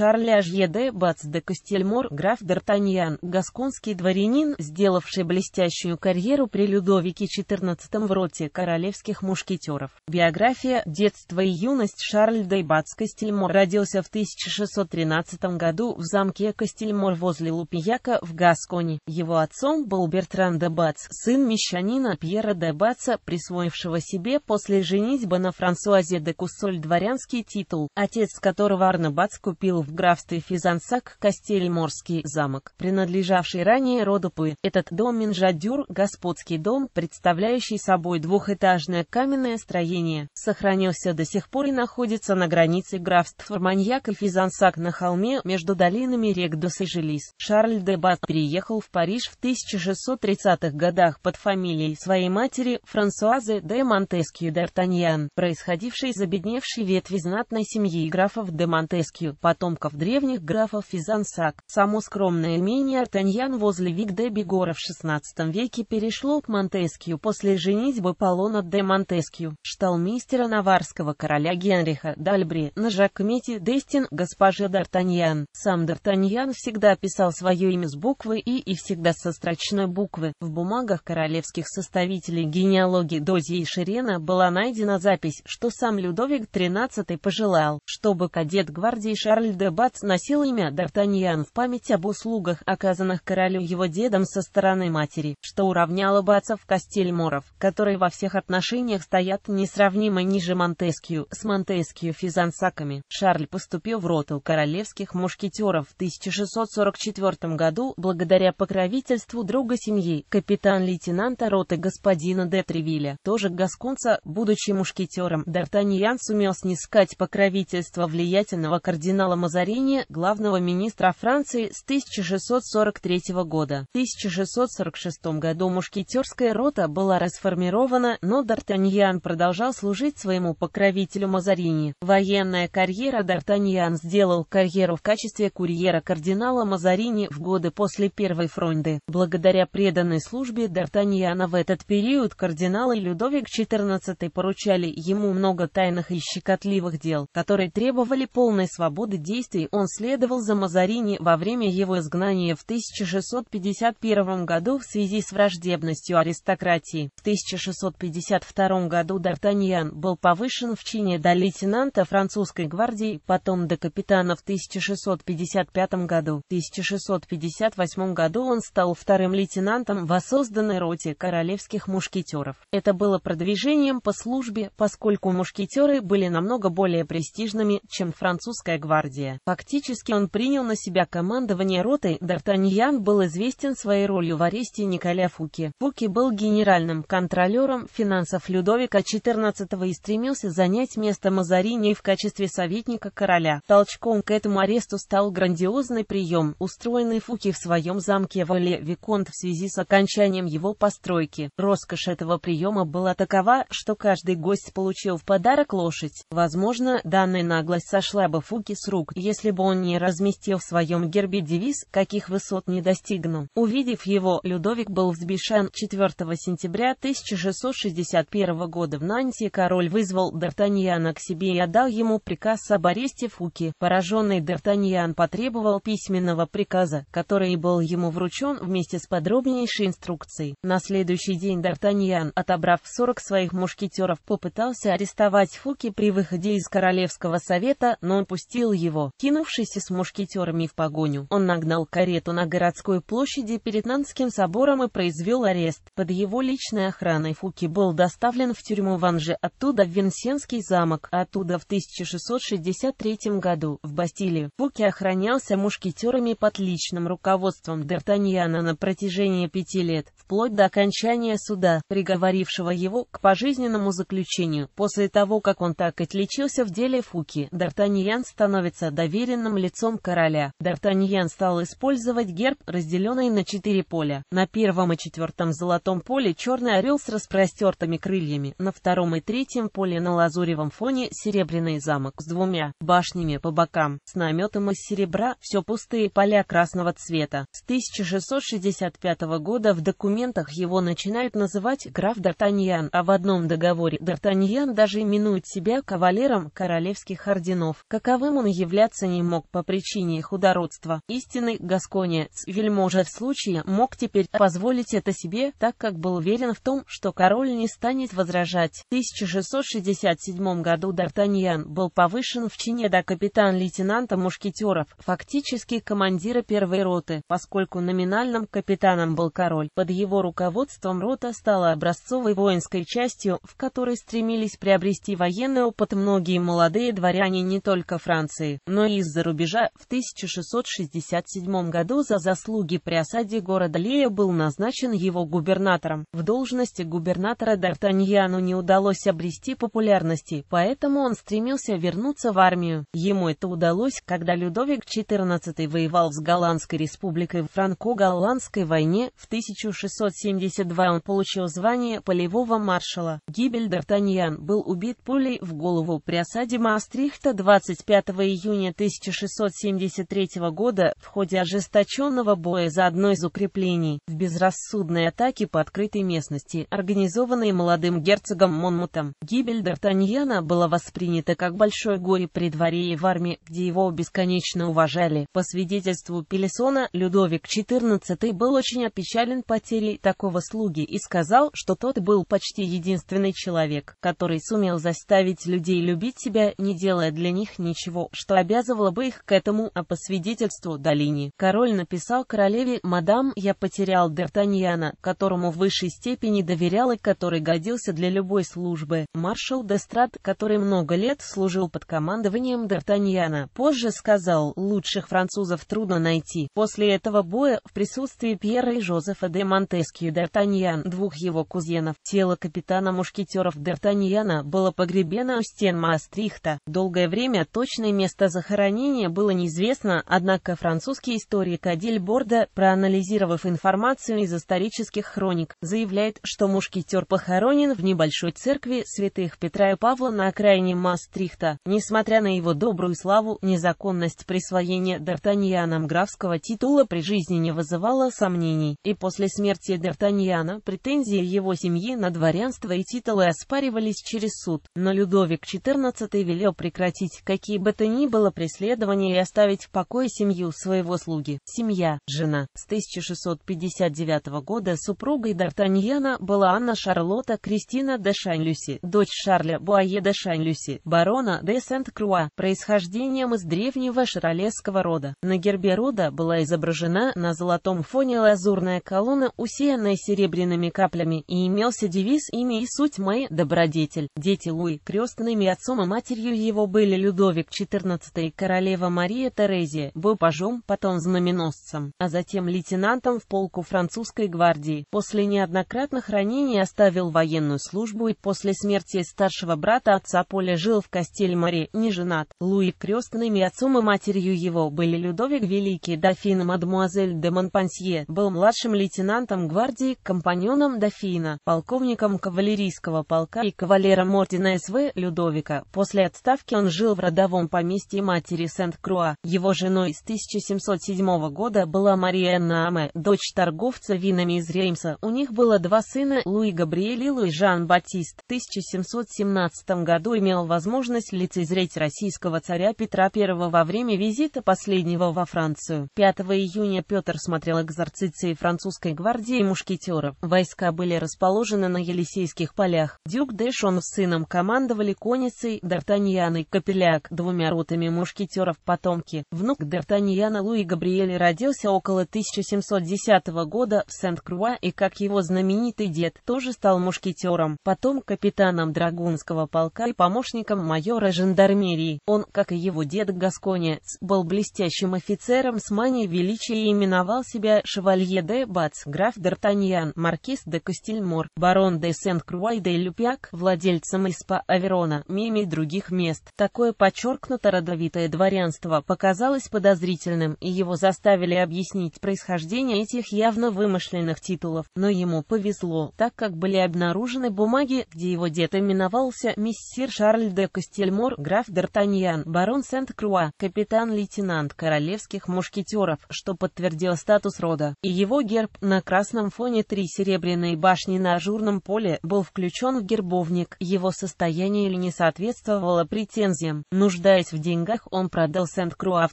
Шарля Жьеде Бац де Костельмор, граф Д'Артаньян, гасконский дворянин, сделавший блестящую карьеру при Людовике XIV в роте королевских мушкетеров. Биография «Детство и юность» Шарль де Бац Костельмор родился в 1613 году в замке Костельмор возле Лупияка в Гасконе. Его отцом был Бертран де Бац, сын мещанина Пьера де Баца, присвоившего себе после женитьбы на Франсуазе де Куссоль дворянский титул, отец которого Арне Бац купил в в графстве Физансак Костельморский замок, принадлежавший ранее роду Пы. Этот дом Минжадюр – господский дом, представляющий собой двухэтажное каменное строение, сохранился до сих пор и находится на границе графств Арманьяк и Физансак на холме между долинами рек Дос и Желис. Шарль де Бат переехал в Париж в 1630-х годах под фамилией своей матери Франсуазы де Монтескью Д'Артаньян, происходившей из обедневшей ветви знатной семьи графов де Монтескью, потом потомков древних графов Физансак. Само скромное имение Артаньян возле вик бегора в XVI веке перешло к Монтескью после женитьбы Полона де Монтескью, шталмейстера наварского короля Генриха Дальбри на Жакмете Дестин госпожа Д'Артаньян. Сам Д'Артаньян всегда писал свое имя с буквы «и» и всегда со строчной буквы. В бумагах королевских составителей генеалогии Дози и Ширена была найдена запись, что сам Людовик XIII пожелал, чтобы кадет гвардии Шарль Дебат носил имя Д'Артаньян в память об услугах, оказанных королю его дедом со стороны матери, что уравняло бацев Кастельморов, которые во всех отношениях стоят несравнимо ниже Монтескью, с Монтескью физансаками. Шарль поступил в роту королевских мушкетеров в 1644 году благодаря покровительству друга семьи, капитан-лейтенанта роты господина Де Тревиля, тоже гасконца, будучи мушкетером, Д'Артаньян сумел снискать покровительство влиятельного кардинала Мазарина Мазарини главного министра Франции с 1643 года. В 1646 году мушкетерская рота была расформирована, но Д'Артаньян продолжал служить своему покровителю Мазарини. Военная карьера Д'Артаньян сделал карьеру в качестве курьера кардинала Мазарини в годы после Первой фронды. Благодаря преданной службе Д'Артаньяна в этот период кардинал и Людовик XIV поручали ему много тайных и щекотливых дел, которые требовали полной свободы действий действий он следовал за Мазарини во время его изгнания в 1651 году в связи с враждебностью аристократии. В 1652 году Д'Артаньян был повышен в чине до лейтенанта французской гвардии, потом до капитана в 1655 году. В 1658 году он стал вторым лейтенантом в осозданной роте королевских мушкетеров. Это было продвижением по службе, поскольку мушкетеры были намного более престижными, чем французская гвардия. Фактически он принял на себя командование ротой. Д'Артаньян был известен своей ролью в аресте Николя Фуки. Фуки был генеральным контролером финансов Людовика XIV и стремился занять место Мазарини в качестве советника короля. Толчком к этому аресту стал грандиозный прием, устроенный Фуки в своем замке Вале Виконт в связи с окончанием его постройки. Роскошь этого приема была такова, что каждый гость получил в подарок лошадь. Возможно, данная наглость сошла бы Фуки с рук, если бы он не разместил в своем гербе девиз «Каких высот не достигну». Увидев его, Людовик был взбешен. 4 сентября 1661 года в Нанте король вызвал Д'Артаньяна к себе и отдал ему приказ об аресте Фуки. Пораженный Д'Артаньян потребовал письменного приказа, который был ему вручен вместе с подробнейшей инструкцией. На следующий день Д'Артаньян, отобрав 40 своих мушкетеров, попытался арестовать Фуки при выходе из Королевского совета, но он пустил его. Пуаро. Кинувшийся с мушкетерами в погоню, он нагнал карету на городской площади перед Нанским собором и произвел арест. Под его личной охраной Фуки был доставлен в тюрьму Ванжи, оттуда в Венсенский замок, а оттуда в 1663 году в Бастилию. Фуки охранялся мушкетерами под личным руководством Д'Артаньяна на протяжении пяти лет, вплоть до окончания суда, приговорившего его к пожизненному заключению. После того, как он так отличился в деле Фуки, Д'Артаньян становится доверенным лицом короля. Д'Артаньян стал использовать герб, разделенный на четыре поля. На первом и четвертом золотом поле черный орел с распростертыми крыльями, на втором и третьем поле на лазуревом фоне серебряный замок с двумя башнями по бокам, с наметом из серебра, все пустые поля красного цвета. С 1665 года в документах его начинают называть граф Д'Артаньян, а в одном договоре Д'Артаньян даже именует себя кавалером королевских орденов. Каковым он является остаться не мог по причине худородства. Истинный гасконец вельможа в случае мог теперь позволить это себе, так как был уверен в том, что король не станет возражать. В 1667 году Д'Артаньян был повышен в чине до капитан-лейтенанта мушкетеров, фактически командира первой роты, поскольку номинальным капитаном был король. Под его руководством рота стала образцовой воинской частью, в которой стремились приобрести военный опыт многие молодые дворяне не только Франции, но и из-за рубежа. В 1667 году за заслуги при осаде города Лея был назначен его губернатором. В должности губернатора Д'Артаньяну не удалось обрести популярности, поэтому он стремился вернуться в армию. Ему это удалось, когда Людовик XIV воевал с Голландской республикой в Франко-Голландской войне. В 1672 он получил звание полевого маршала. Гибель Д'Артаньян был убит пулей в голову при осаде Маастрихта 25 июня июня 1673 года, в ходе ожесточенного боя за одно из укреплений, в безрассудной атаке по открытой местности, организованной молодым герцогом Монмутом. Гибель Д'Артаньяна была воспринята как большое горе при дворе и в армии, где его бесконечно уважали. По свидетельству Пелесона, Людовик XIV был очень опечален потерей такого слуги и сказал, что тот был почти единственный человек, который сумел заставить людей любить себя, не делая для них ничего, что обязательно обязывала бы их к этому, а по свидетельству Долини, король написал королеве «Мадам, я потерял Д'Артаньяна, которому в высшей степени доверял и который годился для любой службы, маршал Дестрат, который много лет служил под командованием Д'Артаньяна, позже сказал «Лучших французов трудно найти». После этого боя, в присутствии Пьера и Жозефа де Монтескию Д'Артаньян, двух его кузенов, тело капитана мушкетеров Д'Артаньяна было погребено у стен Маастрихта. Долгое время точное место за захоронения было неизвестно, однако французский историк Адель Борда, проанализировав информацию из исторических хроник, заявляет, что мушкетер похоронен в небольшой церкви святых Петра и Павла на окраине Мастрихта. Несмотря на его добрую славу, незаконность присвоения Д'Артаньяном графского титула при жизни не вызывала сомнений, и после смерти Д'Артаньяна претензии его семьи на дворянство и титулы оспаривались через суд, но Людовик XIV велел прекратить какие бы то ни было отменила преследование и оставить в покое семью своего слуги. Семья, жена. С 1659 года супругой Д'Артаньяна была Анна Шарлотта Кристина де Шанлюси, дочь Шарля Буае де Шанлюси, барона де Сент-Круа, происхождением из древнего шаролесского рода. На гербе рода была изображена на золотом фоне лазурная колонна, усеянная серебряными каплями, и имелся девиз «Имя и суть мои – добродетель». Дети Луи, крестными отцом и матерью его были Людовик XIV Австрии королева Мария Терезия был пажом, потом знаменосцем, а затем лейтенантом в полку французской гвардии. После неоднократных ранений оставил военную службу и после смерти старшего брата отца Поля жил в Кастельмаре, не женат. Луи крестными отцом и матерью его были Людовик Великий, дофин мадмуазель де Монпансье, был младшим лейтенантом гвардии, компаньоном дофина, полковником кавалерийского полка и кавалером ордена СВ Людовика. После отставки он жил в родовом поместье матери Сент-Круа. Его женой с 1707 года была Мария Наме, дочь торговца винами из Реймса. У них было два сына, Луи Габриэль и Луи Жан-Батист. В 1717 году имел возможность лицезреть российского царя Петра I во время визита последнего во Францию. 5 июня Петр смотрел экзорциции французской гвардии мушкетеров. Войска были расположены на Елисейских полях. Дюк Дэшон с сыном командовали конницей, Д'Артаньян и Капеляк, двумя ротами мушкетеров потомки. Внук Д'Артаньяна Луи Габриэль родился около 1710 года в Сент-Круа и, как его знаменитый дед, тоже стал мушкетером, потом капитаном драгунского полка и помощником майора жандармерии. Он, как и его дед Гасконец, был блестящим офицером с манией величия и именовал себя Шевалье де Бац, граф Д'Артаньян, маркиз де Кастельмор, барон де Сент-Круа и де Люпяк, владельцем Испа Аверона, Мими и других мест. Такое подчеркнуто родовитое родовитое дворянство показалось подозрительным, и его заставили объяснить происхождение этих явно вымышленных титулов, но ему повезло, так как были обнаружены бумаги, где его дед именовался мессир Шарль де Костельмор, граф Д'Артаньян, барон Сент-Круа, капитан-лейтенант королевских мушкетеров, что подтвердил статус рода, и его герб на красном фоне три серебряные башни на ажурном поле был включен в гербовник, его состояние или не соответствовало претензиям, нуждаясь в деньгах, деньгах он продал Сент-Круа в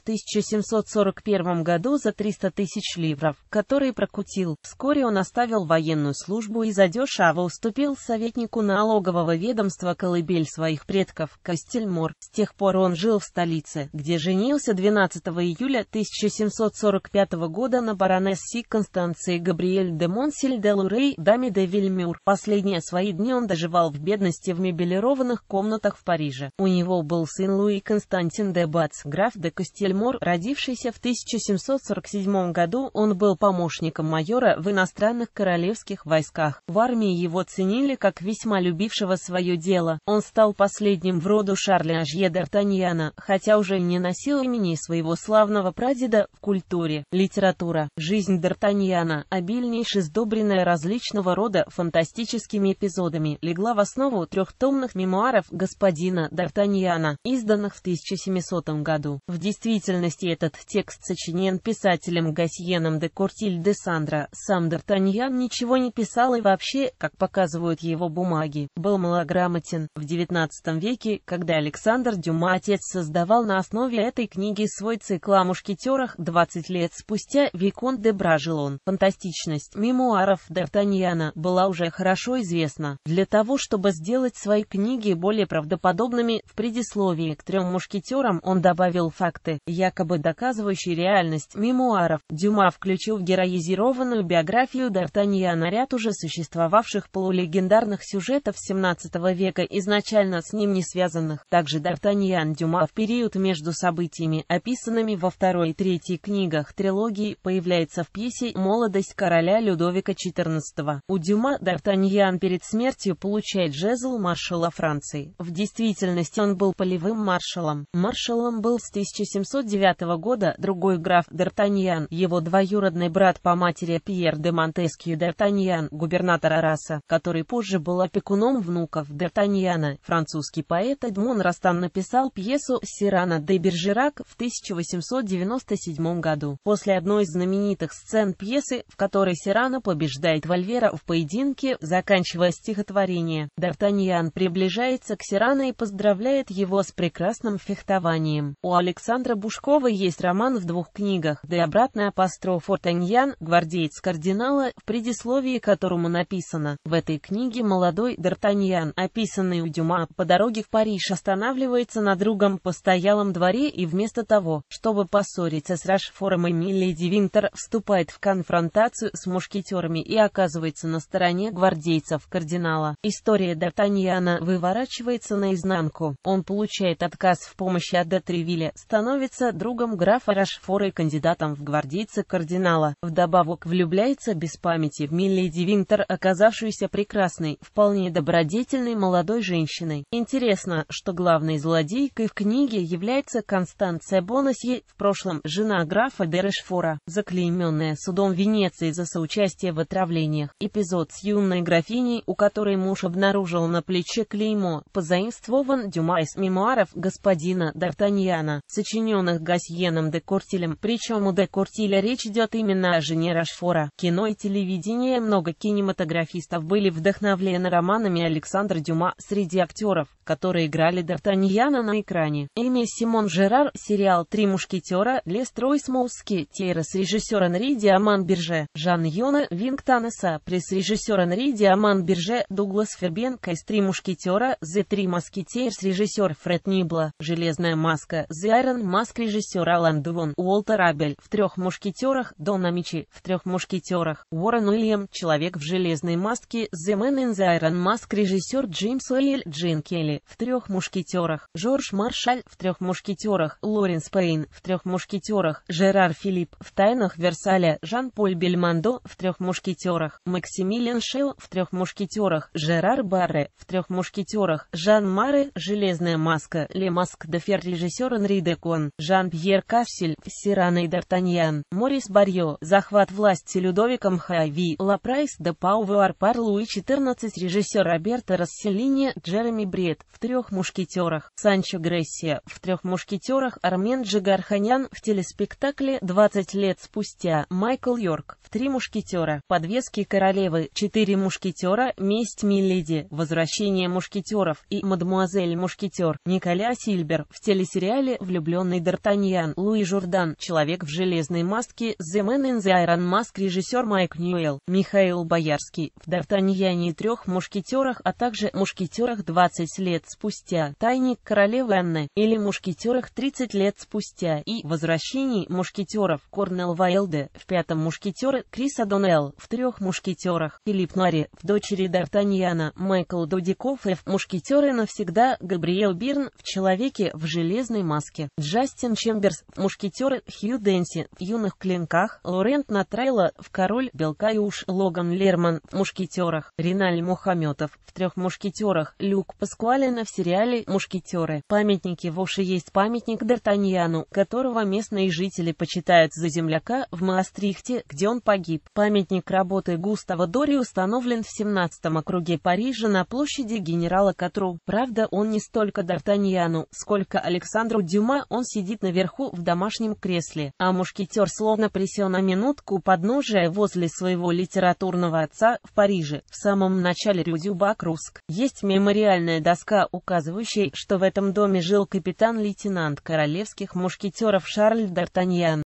1741 году за 300 тысяч ливров, которые прокутил. Вскоре он оставил военную службу и задешево уступил советнику налогового ведомства колыбель своих предков, Костельмор. С тех пор он жил в столице, где женился 12 июля 1745 года на баронессе Констанции Габриэль де Монсель де Лурей, даме де Вильмюр. Последние свои дни он доживал в бедности в мебелированных комнатах в Париже. У него был сын Луи Константин Антуан де Бац, граф де Костельмор, родившийся в 1747 году, он был помощником майора в иностранных королевских войсках. В армии его ценили как весьма любившего свое дело. Он стал последним в роду Шарля Ажье Д'Артаньяна, хотя уже не носил имени своего славного прадеда в культуре. Литература. Жизнь Д'Артаньяна, обильнейше сдобренная различного рода фантастическими эпизодами, легла в основу трехтомных мемуаров господина Д'Артаньяна, изданных в 1700 1800 году. В действительности этот текст сочинен писателем Гасьеном де Куртиль де Сандра Сам Д'Артаньян ничего не писал и вообще, как показывают его бумаги, был малограмотен. В XIX веке, когда Александр Дюма отец создавал на основе этой книги свой цикл о мушкетерах, 20 лет спустя Викон де Бражелон. Фантастичность мемуаров Д'Артаньяна была уже хорошо известна. Для того, чтобы сделать свои книги более правдоподобными, в предисловии к трем мушкетерам котором он добавил факты, якобы доказывающие реальность мемуаров, Дюма включил в героизированную биографию Д'Артаньяна ряд уже существовавших полулегендарных сюжетов XVII века, изначально с ним не связанных. Также Д'Артаньян Дюма в период между событиями, описанными во второй и третьей книгах трилогии, появляется в пьесе «Молодость короля Людовика XIV». У Дюма Д'Артаньян перед смертью получает жезл маршала Франции. В действительности он был полевым маршалом. Марш маршалом был с 1709 года другой граф Д'Артаньян, его двоюродный брат по матери Пьер де Монтескью Д'Артаньян, губернатор Араса, который позже был опекуном внуков Д'Артаньяна. Французский поэт Эдмон Растан написал пьесу «Сирана де Бержерак» в 1897 году. После одной из знаменитых сцен пьесы, в которой Сирана побеждает Вальвера в поединке, заканчивая стихотворение, Д'Артаньян приближается к Сирана и поздравляет его с прекрасным фехтованием образованием. У Александра Бушкова есть роман в двух книгах, да и обратный апостроф Ортаньян, гвардеец кардинала, в предисловии которому написано. В этой книге молодой Д'Артаньян, описанный у Дюма, по дороге в Париж останавливается на другом постоялом дворе и вместо того, чтобы поссориться с Рашфором и Миледи Винтер, вступает в конфронтацию с мушкетерами и оказывается на стороне гвардейцев кардинала. История Д'Артаньяна выворачивается наизнанку. Он получает отказ в помощи Франсуа де Тревилля, становится другом графа Рашфора и кандидатом в гвардейца кардинала. Вдобавок влюбляется без памяти в Миледи Винтер, оказавшуюся прекрасной, вполне добродетельной молодой женщиной. Интересно, что главной злодейкой в книге является Констанция Бонасье, в прошлом жена графа де Рашфора, заклейменная судом Венеции за соучастие в отравлениях. Эпизод с юной графиней, у которой муж обнаружил на плече клеймо, позаимствован Дюма из мемуаров господина Д'Артаньяна, сочиненных Гасьеном де Кортилем, причем у де Кортиля речь идет именно о жене Рашфора. Кино и телевидение много кинематографистов были вдохновлены романами Александра Дюма среди актеров, которые играли Д'Артаньяна на экране. Имя Симон Жерар, сериал «Три мушкетера», Лес Тройс Моуски, Тейрос режиссер Анри Диаман Бирже, Жан Йона Вингтанеса, пресс-режиссер Анри Диаман Бирже, Дуглас Фербенко из «Три мушкетера», «Зе Три Маскетейрс» режиссер Фред Нибла, «Железная «Черная маска» The Iron Mask режиссер Алан Девон, Уолтер Абель, в «Трех мушкетерах» Дона Мичи, в «Трех мушкетерах» Уоррен Уильям, «Человек в железной маске» The Man in the Iron Mask режиссер Джеймс Уэллиль Джин Келли, в «Трех мушкетерах» Джордж Маршаль, в «Трех мушкетерах» Лоренс Пейн, в «Трех мушкетерах» Жерар Филипп, в «Тайнах Версаля» Жан-Поль Бельмондо, в «Трех мушкетерах» Максимилиан Шел, в «Трех мушкетерах» Жерар Барре, в «Трех мушкетерах» Жан Маре, «Железная маска» Ле Маск де Фер например, режиссер Энри Декон, Жан-Пьер Кассель, Сирана и Д'Артаньян, Морис Барьо, захват власти Людовиком Хави, Лапрайс де Паувуар Пар Луи 14, режиссер Роберто Расселини, Джереми Бред, в «Трех мушкетерах», Санчо Грессия, в «Трех мушкетерах», Армен Джигарханян, в телеспектакле «20 лет спустя», Майкл Йорк, в «Три мушкетера», «Подвески королевы», «Четыре мушкетера», «Месть Миледи», «Возвращение мушкетеров» и «Мадмуазель Мушкетер», Николя Сильбер, в телесериале «Влюбленный Д'Артаньян» Луи Журдан, «Человек в железной маске», «The Man in the Iron Mask» режиссер Майк Ньюэлл, Михаил Боярский, в «Д'Артаньяне и трех мушкетерах», а также «Мушкетерах 20 лет спустя», «Тайник королевы Анны» или «Мушкетерах 30 лет спустя» и «Возвращении мушкетеров» Корнел Вайлде, в «Пятом мушкетере» Криса Донелл, в «Трех мушкетерах» Филипп Нори, в «Дочери Д'Артаньяна» Майкл Дудиков и в «Мушкетеры навсегда» Габриэл Бирн, в «Человеке в жизни» железной маске. Джастин Чемберс в «Мушкетеры», Хью Дэнси в «Юных клинках», Лорент Натрайла в «Король белка» и уж Логан Лерман в «Мушкетерах», Риналь Мухаметов в «Трех мушкетерах», Люк Паскуалина в сериале «Мушкетеры». Памятники в есть памятник Д'Артаньяну, которого местные жители почитают за земляка в Маастрихте, где он погиб. Памятник работы Густава Дори установлен в 17-м округе Парижа на площади генерала Катру. Правда, он не столько Д'Артаньяну, сколько Александру Дюма он сидит наверху в домашнем кресле, а мушкетер словно присел на минутку подножия возле своего литературного отца в Париже. В самом начале Рю Дюбак Руск есть мемориальная доска, указывающая, что в этом доме жил капитан-лейтенант королевских мушкетеров Шарль Д'Артаньян.